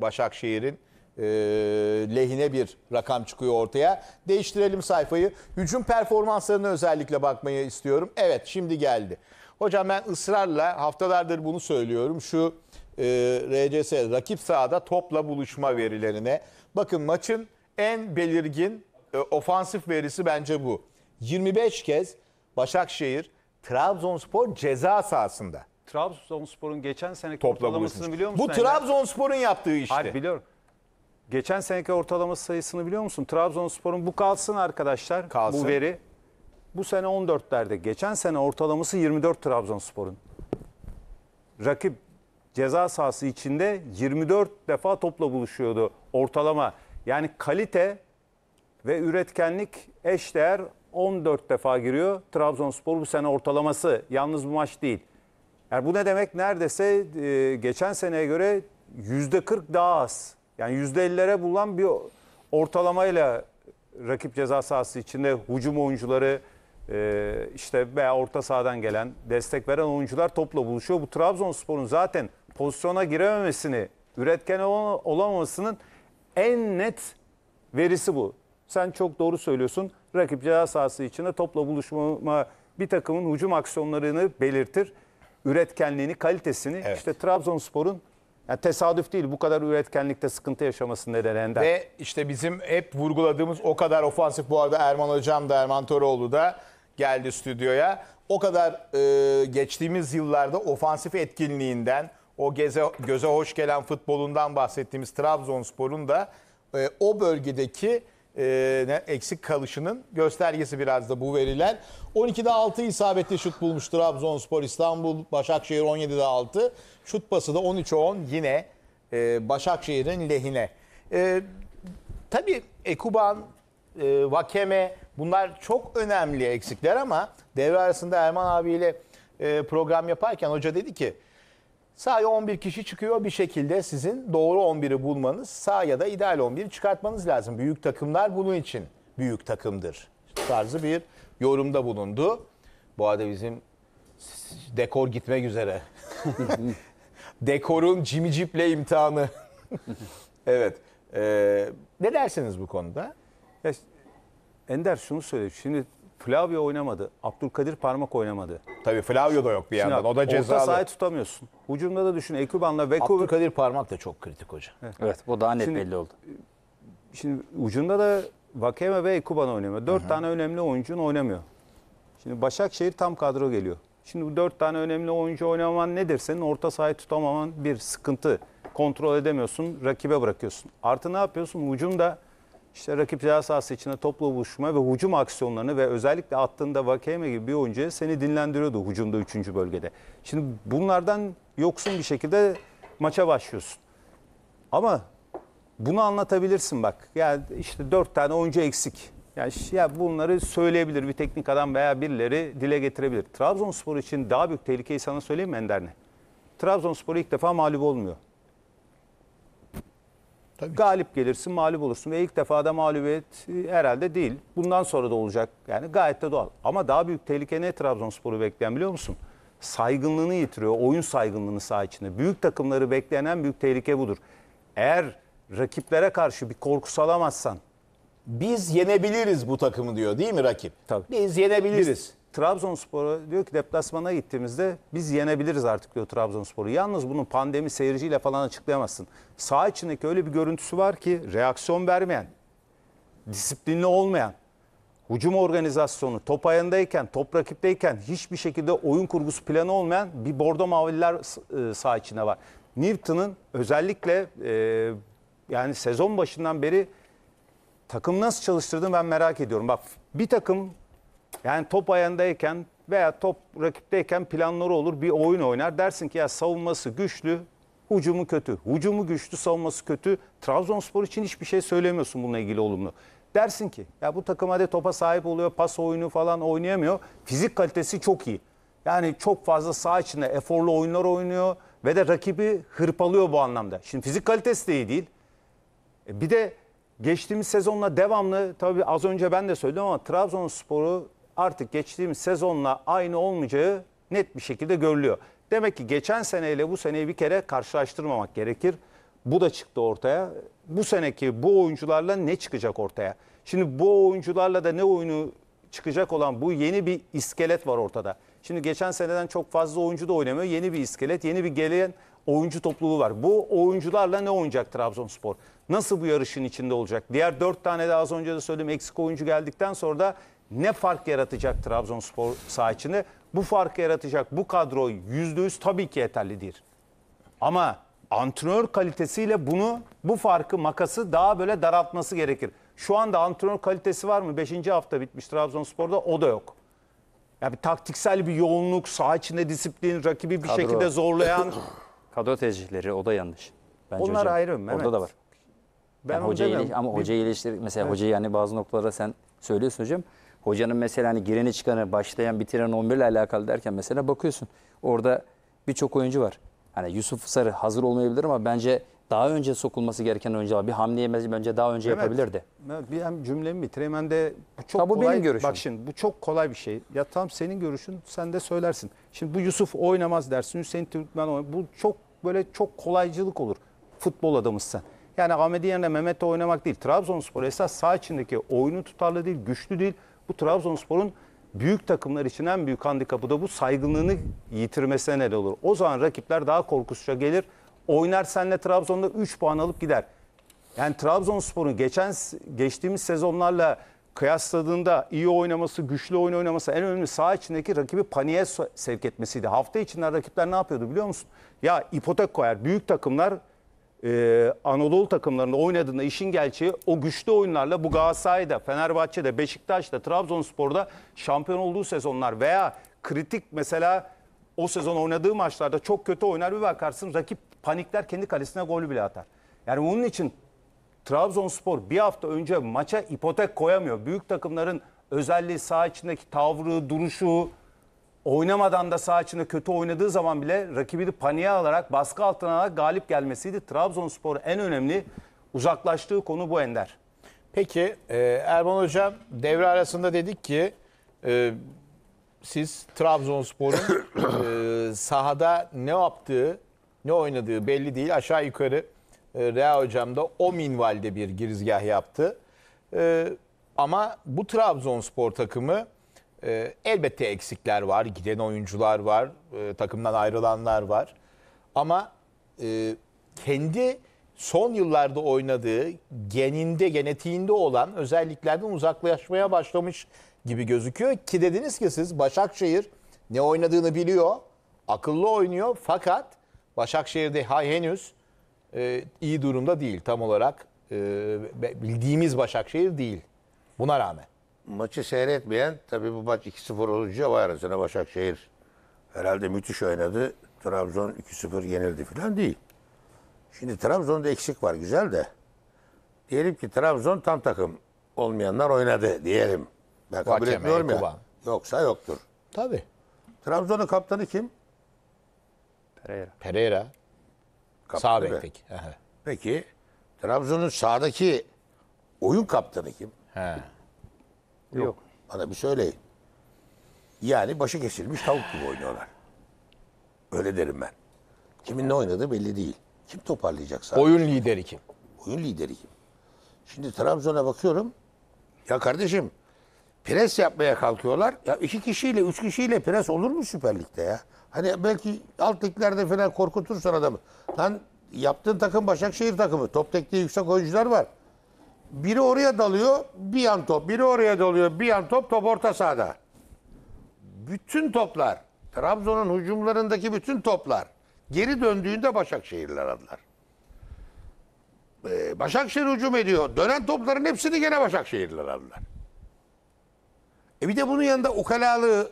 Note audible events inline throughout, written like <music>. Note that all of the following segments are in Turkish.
Başakşehir'in e, lehine bir rakam çıkıyor ortaya. Değiştirelim sayfayı. Hücum performanslarına özellikle bakmayı istiyorum. Evet şimdi geldi. Hocam ben ısrarla haftalardır bunu söylüyorum. Şu e, RCS rakip sahada topla buluşma verilerine. Bakın maçın en belirgin e, ofansif verisi bence bu. 25 kez Başakşehir Trabzonspor ceza sahasında Trabzonspor'un geçen seneki Toplam ortalamasını biliyor musun? Bu Trabzonspor'un yaptığı işte. Hayır biliyorum. Geçen seneki ortalama sayısını biliyor musun? Trabzonspor'un bu kalsın arkadaşlar Kalsın. bu veri. Bu sene 14'lerde. Geçen sene ortalaması 24 Trabzonspor'un. Rakip ceza sahası içinde 24 defa topla buluşuyordu ortalama. Yani kalite ve üretkenlik eşdeğer 14 defa giriyor. Trabzonspor bu sene ortalaması. Yalnız bu maç değil. Yani bu ne demek? Neredeyse e, geçen seneye göre yüzde %40 daha az. Yani yüzde %50'lere bulan bir ortalamayla rakip ceza sahası içinde hücum oyuncuları e, işte veya orta sahadan gelen destek veren oyuncular topla buluşuyor. Bu Trabzonspor'un zaten pozisyona girememesini, üretken olamamasının en net verisi bu. Sen çok doğru söylüyorsun. Rakip ceza sahası içinde topla buluşma bir takımın hücum aksiyonlarını belirtir üretkenliğini, kalitesini Evet. işte Trabzonspor'un yani tesadüf değil bu kadar üretkenlikte sıkıntı yaşaması nedenlerinden. Ve işte bizim hep vurguladığımız o kadar ofansif bu arada Erman Hocam da Erman Toroğlu da geldi stüdyoya. O kadar e, geçtiğimiz yıllarda ofansif etkinliğinden, o geze, göze hoş gelen futbolundan bahsettiğimiz Trabzonspor'un da e, o bölgedeki e, eksik kalışının göstergesi biraz da bu veriler. 12'de 6 isabetli şut bulmuş Trabzonspor, İstanbul, Başakşehir 17'de 6. Şut pası da 13'e 10 yine e, Başakşehir'in lehine. E, tabii Ekuban, e, Vakeme bunlar çok önemli eksikler ama devre arasında Erman abiyle e, program yaparken hoca dedi ki Sahaya 11 kişi çıkıyor bir şekilde sizin doğru 11'i bulmanız sahaya da ideal 11'i çıkartmanız lazım. Büyük takımlar bunun için büyük takımdır tarzı bir yorumda bulundu. Bu arada bizim dekor gitmek üzere. <laughs> Dekorun Jimmy Jeep'le imtihanı. <laughs> evet. Ee, ne dersiniz bu konuda? Ya, Ender şunu söyleyeyim. Şimdi Flavio oynamadı. Abdülkadir Parmak oynamadı. Tabii Flavio da yok bir yandan. o da cezalı. Orta sahayı tutamıyorsun. Hücumda da düşün. Ekuban'la Veko... Abdülkadir Parmak da çok kritik hoca. Evet bu daha net Şimdi- belli oldu. Şimdi ucunda da Vakeme ve Ekuban oynamıyor. Dört tane önemli oyuncun oynamıyor. Şimdi Başakşehir tam kadro geliyor. Şimdi bu dört tane önemli oyuncu oynaman nedir? Senin orta sahayı tutamaman bir sıkıntı. Kontrol edemiyorsun, rakibe bırakıyorsun. Artı ne yapıyorsun? Ucunda işte rakip ceza sahası içinde toplu buluşma ve hücum aksiyonlarını ve özellikle attığında Vakeme gibi bir oyuncu seni dinlendiriyordu hücumda 3. bölgede. Şimdi bunlardan yoksun bir şekilde maça başlıyorsun. Ama bunu anlatabilirsin bak. Yani işte 4 tane oyuncu eksik. Yani ya bunları söyleyebilir bir teknik adam veya birileri dile getirebilir. Trabzonspor için daha büyük tehlikeyi sana söyleyeyim mi Ender ne? Trabzonspor ilk defa mağlup olmuyor. Tabii. Galip gelirsin, mağlup olursun ve ilk defa da mağlubiyet e, herhalde değil. Bundan sonra da olacak yani gayet de doğal. Ama daha büyük tehlike ne Trabzonspor'u bekleyen biliyor musun? Saygınlığını yitiriyor, oyun saygınlığını saha içinde. Büyük takımları beklenen büyük tehlike budur. Eğer rakiplere karşı bir korku salamazsan, biz yenebiliriz bu takımı diyor değil mi rakip? Tabii. Biz yenebiliriz. Biz Trabzonspor'a diyor ki deplasmana gittiğimizde biz yenebiliriz artık diyor Trabzonspor'u. Yalnız bunu pandemi seyirciyle falan açıklayamazsın. Sağ içindeki öyle bir görüntüsü var ki reaksiyon vermeyen, disiplinli olmayan, hücum organizasyonu top ayağındayken, top rakipteyken hiçbir şekilde oyun kurgusu planı olmayan bir bordo maviller e, sağ içine var. Newton'ın özellikle e, yani sezon başından beri takım nasıl çalıştırdığını ben merak ediyorum. Bak bir takım yani top ayağındayken veya top rakipteyken planları olur bir oyun oynar. Dersin ki ya savunması güçlü, ucumu kötü. Ucumu güçlü, savunması kötü. Trabzonspor için hiçbir şey söylemiyorsun bununla ilgili olumlu. Dersin ki ya bu takım hadi topa sahip oluyor, pas oyunu falan oynayamıyor. Fizik kalitesi çok iyi. Yani çok fazla sağ içinde eforlu oyunlar oynuyor ve de rakibi hırpalıyor bu anlamda. Şimdi fizik kalitesi de iyi değil. E bir de geçtiğimiz sezonla devamlı tabii az önce ben de söyledim ama Trabzonspor'u artık geçtiğimiz sezonla aynı olmayacağı net bir şekilde görülüyor. Demek ki geçen seneyle bu seneyi bir kere karşılaştırmamak gerekir. Bu da çıktı ortaya. Bu seneki bu oyuncularla ne çıkacak ortaya? Şimdi bu oyuncularla da ne oyunu çıkacak olan bu yeni bir iskelet var ortada. Şimdi geçen seneden çok fazla oyuncu da oynamıyor. Yeni bir iskelet, yeni bir gelen oyuncu topluluğu var. Bu oyuncularla ne oynayacak Trabzonspor? Nasıl bu yarışın içinde olacak? Diğer dört tane de az önce de söyledim eksik oyuncu geldikten sonra da ne fark yaratacak Trabzonspor saha içinde? Bu fark yaratacak bu kadro yüz tabii ki yeterlidir. Ama antrenör kalitesiyle bunu bu farkı makası daha böyle daraltması gerekir. Şu anda antrenör kalitesi var mı? Beşinci hafta bitmiş Trabzonspor'da o da yok. Yani taktiksel bir yoğunluk, saha içinde disiplin, rakibi bir Kadro. şekilde zorlayan. <coughs> Kadro tercihleri o da yanlış. Bence Onlar hocam. ayrı, Mehmet. Orada da var. Ben yani hocayı ama hoca eleştir mesela hoca yani bazı noktalara sen söylüyorsun hocam. Hocanın mesela hani gireni çıkanı, başlayan bitiren 11 ile alakalı derken mesela bakıyorsun. Orada birçok oyuncu var. Hani Yusuf Sarı hazır olmayabilir ama bence daha önce sokulması gereken oyuncular bir hamle yemez bence daha önce evet, yapabilirdi. Evet, bir hem cümlemi bitireyim hem de bu çok Tabii kolay. Benim görüşüm. Bak şimdi bu çok kolay bir şey. Ya tam senin görüşün sen de söylersin. Şimdi bu Yusuf oynamaz dersin. Hüseyin Türkmen oynamaz. Bu çok böyle çok kolaycılık olur. Futbol adamısın. Yani Ahmet yerine Mehmet'le oynamak değil. Trabzonspor esas sağ içindeki oyunu tutarlı değil, güçlü değil. Bu Trabzonspor'un büyük takımlar için en büyük handikapı da bu saygınlığını yitirmesine neden olur. O zaman rakipler daha korkusuzca gelir. Oynar senle Trabzon'da 3 puan alıp gider. Yani Trabzonspor'un geçen geçtiğimiz sezonlarla kıyasladığında iyi oynaması, güçlü oyun oynaması en önemli saha içindeki rakibi paniğe sevk etmesiydi. Hafta içinde rakipler ne yapıyordu biliyor musun? Ya ipotek koyar. Büyük takımlar e, Anadolu takımlarında oynadığında işin gerçeği o güçlü oyunlarla bu Galatasaray'da, Fenerbahçe'de, Beşiktaş'ta, Trabzonspor'da şampiyon olduğu sezonlar veya kritik mesela o sezon oynadığı maçlarda çok kötü oynar bir bakarsın rakip panikler kendi kalesine gol bile atar. Yani onun için Trabzonspor bir hafta önce maça ipotek koyamıyor. Büyük takımların özelliği saha içindeki tavrı, duruşu, oynamadan da sağ içinde kötü oynadığı zaman bile rakibini paniğe alarak baskı altına alarak galip gelmesiydi. Trabzonspor'un en önemli uzaklaştığı konu bu Ender. Peki e, Erman Hocam devre arasında dedik ki e, siz Trabzonspor'un e, sahada ne yaptığı ne oynadığı belli değil. Aşağı yukarı e, Rea Hocam da o minvalde bir girizgah yaptı. E, ama bu Trabzonspor takımı e, elbette eksikler var, giden oyuncular var, e, takımdan ayrılanlar var. Ama e, kendi son yıllarda oynadığı geninde, genetiğinde olan özelliklerden uzaklaşmaya başlamış gibi gözüküyor. Ki dediniz ki siz Başakşehir ne oynadığını biliyor, akıllı oynuyor fakat Başakşehir'de henüz e, iyi durumda değil tam olarak. E, bildiğimiz Başakşehir değil buna rağmen maçı seyretmeyen tabii bu maç 2-0 olunca vay arasına Başakşehir herhalde müthiş oynadı. Trabzon 2-0 yenildi falan değil. Şimdi Trabzon'da eksik var güzel de. Diyelim ki Trabzon tam takım olmayanlar oynadı diyelim. Ben kabul Vakeme, etmiyorum ya. Kuba. Yoksa yoktur. Tabii. Trabzon'un kaptanı kim? Pereira. Pereira. Sağ bekteki. Peki Trabzon'un sağdaki oyun kaptanı kim? He. Yok. Yok. Bana bir söyleyin. Yani başı kesilmiş tavuk gibi oynuyorlar. Öyle derim ben. Kimin ne oynadığı belli değil. Kim toparlayacaksa. Oyun lideri kim? Oyun lideri kim? Şimdi Trabzon'a bakıyorum. Ya kardeşim pres yapmaya kalkıyorlar. Ya iki kişiyle, üç kişiyle pres olur mu Süper Lig'de ya? Hani belki alt liglerde falan korkutursan adamı. Lan yaptığın takım Başakşehir takımı. Top tekniği yüksek oyuncular var. Biri oraya dalıyor, bir yan top. Biri oraya dalıyor, bir yan top. Top orta sahada. Bütün toplar, Trabzon'un hücumlarındaki bütün toplar geri döndüğünde Başakşehirler adlar. Ee, Başakşehir hücum ediyor. Dönen topların hepsini gene Başakşehirler aldılar. E bir de bunun yanında ukalalığı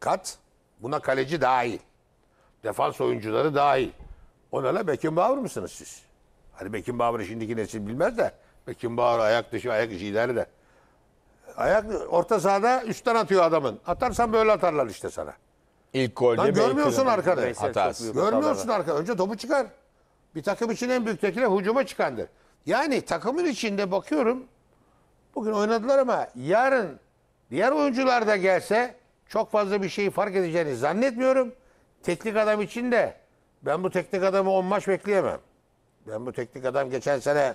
kat. Buna kaleci dahil. Defans oyuncuları dahil. Ona la Bekim Beckenbauer mısınız siz? Hani Beckenbauer'ı şimdiki nesil bilmez de Ekim Bağır ayak dışı, ayak içi ileri Ayak orta sahada üstten atıyor adamın. Atarsan böyle atarlar işte sana. İlk golde Lan görmüyorsun arkada. Hatası. Görmüyorsun arkada. Önce topu çıkar. Bir takım için en büyük tekile hücuma çıkandır. Yani takımın içinde bakıyorum bugün oynadılar ama yarın diğer oyuncular da gelse çok fazla bir şeyi fark edeceğini zannetmiyorum. Teknik adam için de ben bu teknik adamı 10 maç bekleyemem. Ben bu teknik adam geçen sene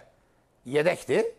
yedekti.